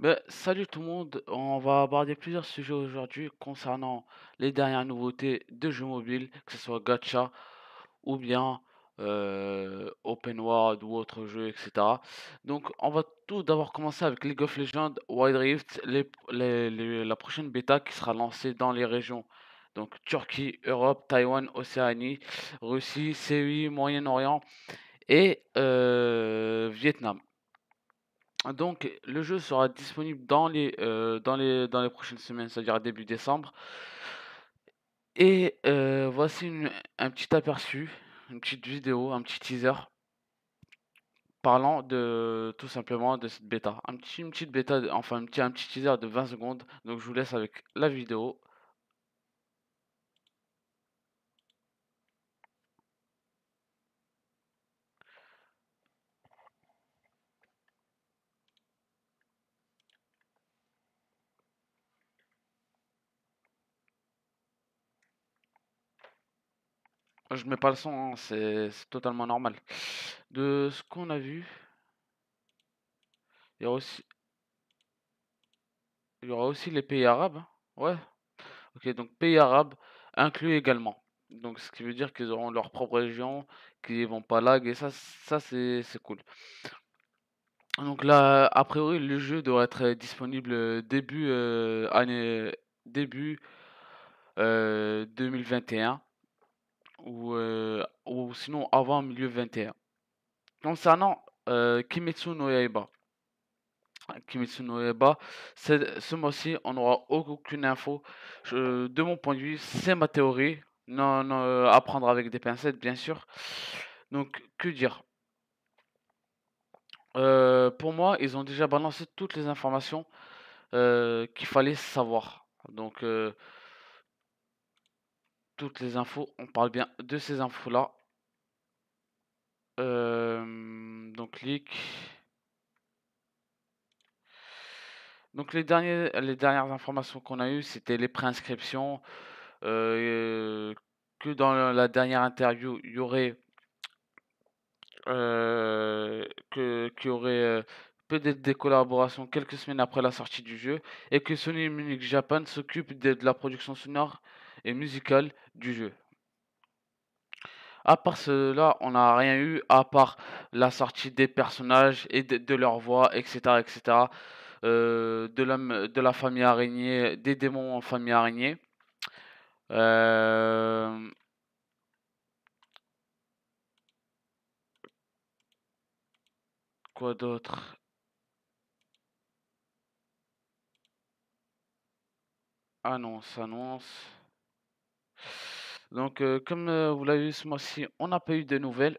Bah, salut tout le monde, on va aborder plusieurs sujets aujourd'hui concernant les dernières nouveautés de jeux mobiles, que ce soit Gacha ou bien euh, Open World ou autres jeux, etc. Donc on va tout d'abord commencer avec League of Legends, Wild Rift, la prochaine bêta qui sera lancée dans les régions. Donc Turquie, Europe, Taïwan, Océanie, Russie, Séville, Moyen-Orient et euh, Vietnam. Donc, le jeu sera disponible dans les, euh, dans les, dans les prochaines semaines, c'est-à-dire début décembre. Et euh, voici un petit aperçu, une petite vidéo, un petit teaser parlant de tout simplement de cette bêta. Un une petite bêta, enfin un un petit teaser de 20 secondes. Donc je vous laisse avec la vidéo je mets pas le son, hein, c'est totalement normal. De ce qu'on a vu, il y aura aussi, les pays arabes. Hein. Ouais. Ok, donc pays arabes inclus également. Donc ce qui veut dire qu'ils auront leur propre région, qu'ils vont pas lag et ça, ça c'est cool. Donc là, a priori, le jeu devrait être disponible début euh, année début 2021. Euh, ou, euh, ou sinon avant milieu 21. Concernant euh, Kimetsu no Yaiba, Kimetsu no Yaiba, ce mois-ci, on n'aura aucune info. de mon point de vue, c'est ma théorie. Non, non, euh, à prendre avec des pincettes, bien sûr. Donc, que dire euh, pour moi, ils ont déjà balancé toutes les informations qu'il fallait savoir. Donc, toutes les infos. On parle bien de ces infos-là. Euh, donc, Donc, les, les dernières informations qu'on a eues, c'était les préinscriptions. Euh, que dans la dernière interview, il y aurait. Euh, aurait peut-être des collaborations quelques semaines après la sortie du jeu et que Sony Munich Japan s'occupe de la production sonore et musicale du jeu. À part cela, on n'a rien eu à part la sortie des personnages et de, leur voix, etc. etc. Euh, de, la, de la famille araignée, des démons en famille araignée. Euh, quoi d'autre Annonce, annonce. Donc, euh, comme euh, vous l'avez vu ce mois-ci, on n'a pas eu de nouvelles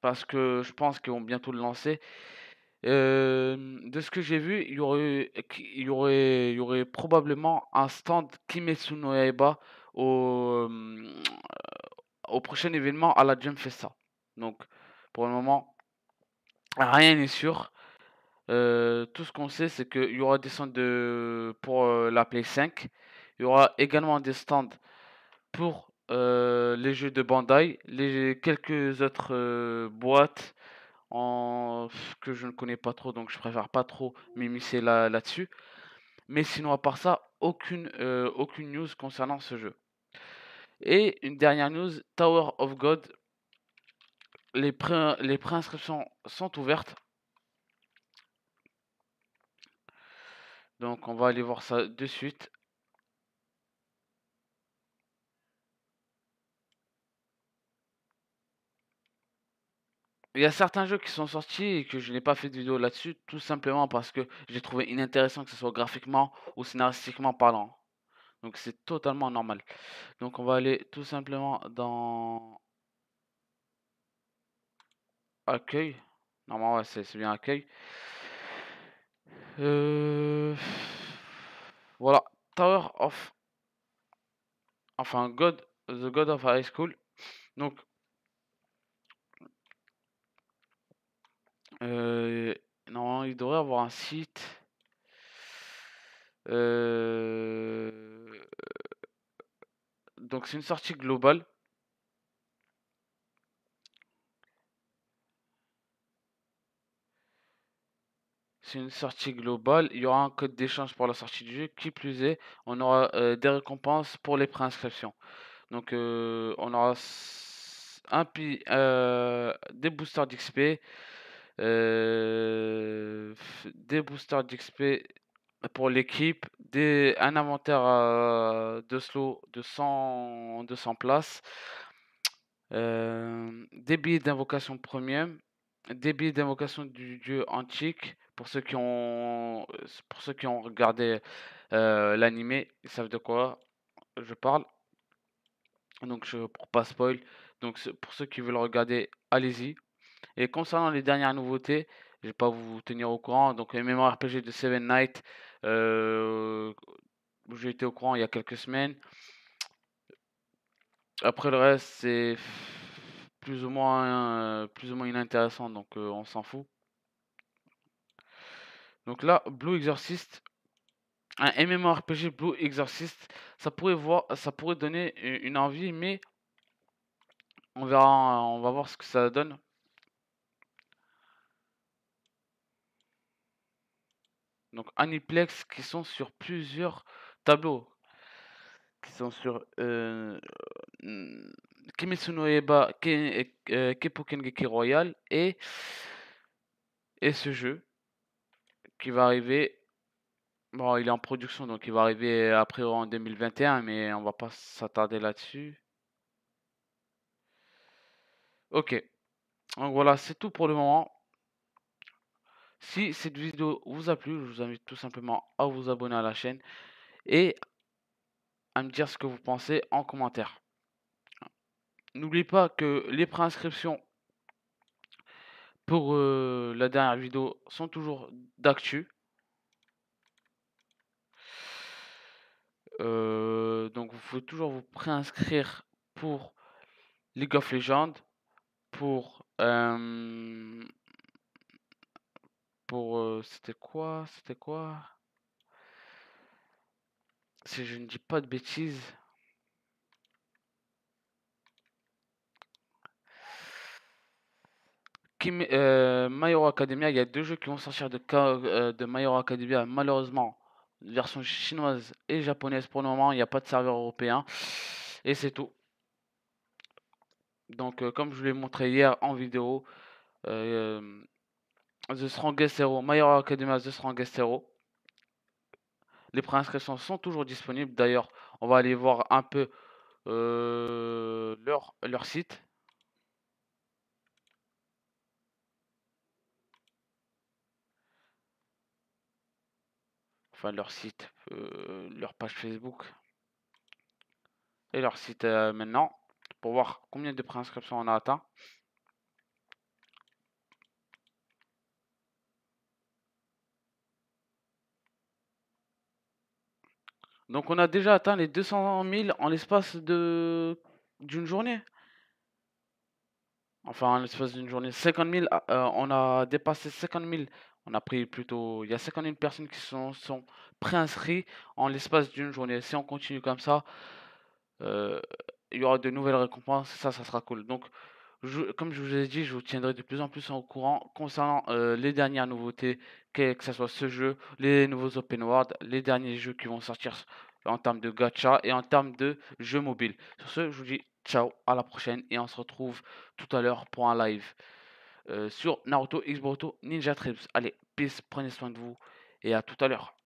parce que je pense qu'ils vont bientôt le lancer. Euh, de ce que j'ai vu, il y aurait, probablement un stand Kimetsu no Yaiba au, prochain événement à la Jump Festa. Donc, pour le moment, rien n'est sûr. tout ce qu'on sait, c'est qu'il y aura des stands de, pour la Play 5. Il y aura également des stands pour euh, les jeux de Bandai, les quelques autres euh, boîtes en, que je ne connais pas trop, donc je préfère pas trop m'immiscer là, là-dessus. Mais sinon, à part ça, aucune, euh, aucune news concernant ce jeu. Et une dernière news, Tower of God. Les, pré- les préinscriptions sont ouvertes. Donc on va aller voir ça de suite. Il y a certains jeux qui sont sortis et que je n'ai pas fait de vidéo là-dessus, tout simplement parce que j'ai trouvé inintéressant que ce soit graphiquement ou scénaristiquement parlant. Donc c'est totalement normal. Donc on va aller tout simplement dans accueil. Normalement ouais, c'est bien accueil. Euh, voilà, Tower of... Enfin, God, The God of High School. Donc Euh, normalement, il devrait avoir un site. Euh, donc c'est une sortie globale. C'est une sortie globale. Il y aura un code d'échange pour la sortie du jeu. Qui plus est, on aura euh, des récompenses pour les préinscriptions. Donc euh, on aura un, des boosters d'XP, euh, des boosters d'XP pour l'équipe, des, un inventaire euh, de slow de 100, 200 places, euh, des billets d'invocation première des billets d'invocation du dieu antique. Pour ceux qui ont, pour ceux qui ont regardé l'animé, ils savent de quoi je parle. Donc, je, pour pas spoil, donc pour ceux qui veulent regarder, allez-y. Et concernant les dernières nouveautés, je ne vais pas vous tenir au courant. Donc, les MMORPG de Seven Night, euh, j'ai été au courant il y a quelques semaines. Après le reste, c'est plus ou moins, plus ou moins inintéressant, donc euh, on s'en fout. Donc là, Blue Exorcist, un MMORPG Blue Exorcist, ça pourrait voir, ça pourrait donner une envie, mais on verra, on va voir ce que ça donne Donc Aniplex qui sont sur plusieurs tableaux. Qui sont sur euh, euh Kimetsu Eba, Kepo euh, Kengeki Royal et, et ce jeu qui va arriver. Bon, il est en production donc il va arriver après en 2021, mais on va pas s'attarder là-dessus. Ok. Donc voilà, c'est tout pour le moment. Si cette vidéo vous a plu, je vous invite tout simplement à vous abonner à la chaîne et à me dire ce que vous pensez en commentaire. N'oubliez pas que les préinscriptions pour euh, la dernière vidéo sont toujours d'actu. Euh, donc vous pouvez toujours vous préinscrire pour League of Legends, pour euh, c'était quoi C'était quoi Si je ne dis pas de bêtises. Kim, euh, Academia, il y a deux jeux qui vont sortir de, de My Academia. Malheureusement, version chinoise et japonaise pour le moment, il n'y a pas de serveur européen. Et c'est tout. Donc, comme je vous l'ai montré hier en vidéo, The Strongest Hero, My Hero Academia The Strongest Hero. Les préinscriptions sont toujours disponibles. D'ailleurs, on va aller voir un peu euh, leur, leur site. Enfin, leur site, euh, leur page Facebook et leur site euh, maintenant pour voir combien de préinscriptions on a atteint. Donc on a déjà atteint les 200 000 en l'espace de d'une journée. Enfin, en l'espace d'une journée, 50 000, euh, on a dépassé 50 000. On a pris plutôt, il y a 50 000 personnes qui sont, sont préinscrites en l'espace d'une journée. Si on continue comme ça, euh, il y aura de nouvelles récompenses, ça, ça sera cool. Donc, comme je vous ai dit, je vous tiendrai de plus en plus au courant concernant euh, les dernières nouveautés, que, ce soit ce jeu, les nouveaux open world, les derniers jeux qui vont sortir en termes de gacha et en termes de jeux mobiles. Sur ce, je vous dis ciao, à la prochaine et on se retrouve tout à l'heure pour un live euh, sur Naruto X Boruto Ninja Trips. Allez, peace, prenez soin de vous et à tout à l'heure.